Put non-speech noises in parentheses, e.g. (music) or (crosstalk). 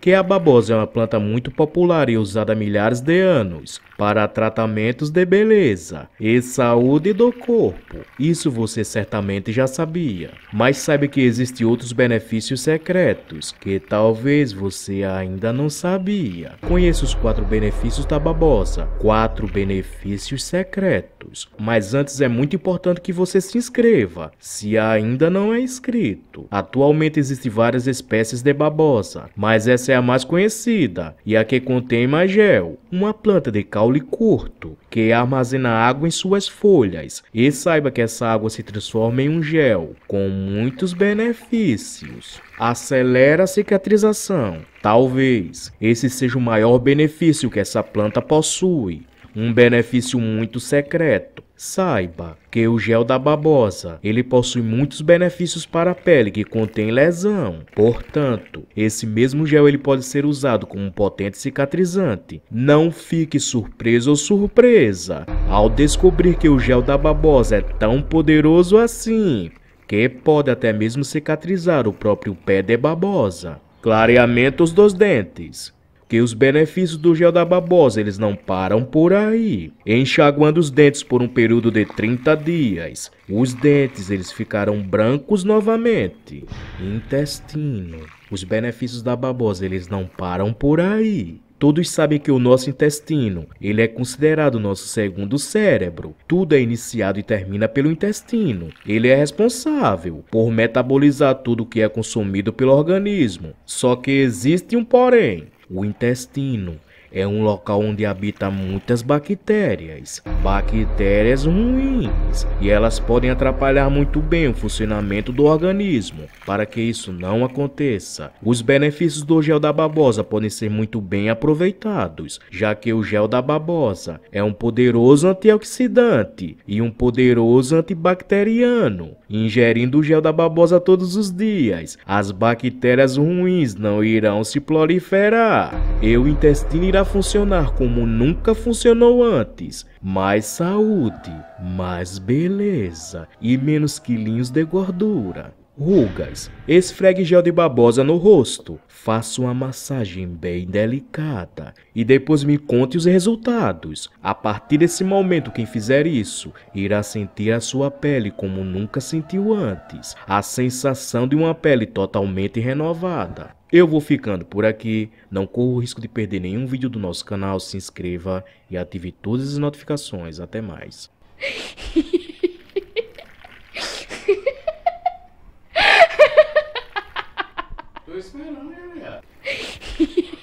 que a babosa é uma planta muito popular e usada há milhares de anos para tratamentos de beleza e saúde do corpo. Isso você certamente já sabia, mas sabe que existem outros benefícios secretos que talvez você ainda não sabia. Conheça os quatro benefícios da babosa, quatro benefícios secretos. Mas antes é muito importante que você se inscreva, se ainda não é inscrito. Atualmente existem várias espécies de babosa, mas essa essa é a mais conhecida e a que contém magel, uma planta de caule curto que armazena água em suas folhas. E saiba que essa água se transforma em um gel com muitos benefícios. Acelera a cicatrização. Talvez esse seja o maior benefício que essa planta possui um benefício muito secreto. Saiba que o gel da babosa, ele possui muitos benefícios para a pele que contém lesão. Portanto, esse mesmo gel ele pode ser usado como um potente cicatrizante. Não fique surpreso ou surpresa ao descobrir que o gel da babosa é tão poderoso assim, que pode até mesmo cicatrizar o próprio pé de babosa. Clareamentos dos dentes porque os benefícios do gel da babosa eles não param por aí. Enxaguando os dentes por um período de 30 dias, os dentes eles ficarão brancos novamente. Intestino. Os benefícios da babosa eles não param por aí. Todos sabem que o nosso intestino, ele é considerado nosso segundo cérebro. Tudo é iniciado e termina pelo intestino. Ele é responsável por metabolizar tudo que é consumido pelo organismo. Só que existe um porém. O intestino é um local onde habita muitas bactérias, bactérias ruins, e elas podem atrapalhar muito bem o funcionamento do organismo. Para que isso não aconteça, os benefícios do gel da babosa podem ser muito bem aproveitados, já que o gel da babosa é um poderoso antioxidante e um poderoso antibacteriano. Ingerindo o gel da babosa todos os dias, as bactérias ruins não irão se proliferar e o intestino irá funcionar como nunca funcionou antes. Mais saúde, mais beleza e menos quilinhos de gordura. Rugas, esfregue gel de babosa no rosto, faça uma massagem bem delicada e depois me conte os resultados. A partir desse momento, quem fizer isso irá sentir a sua pele como nunca sentiu antes a sensação de uma pele totalmente renovada. Eu vou ficando por aqui, não corro o risco de perder nenhum vídeo do nosso canal, se inscreva e ative todas as notificações. Até mais. (laughs) Tô esperando, né, (laughs)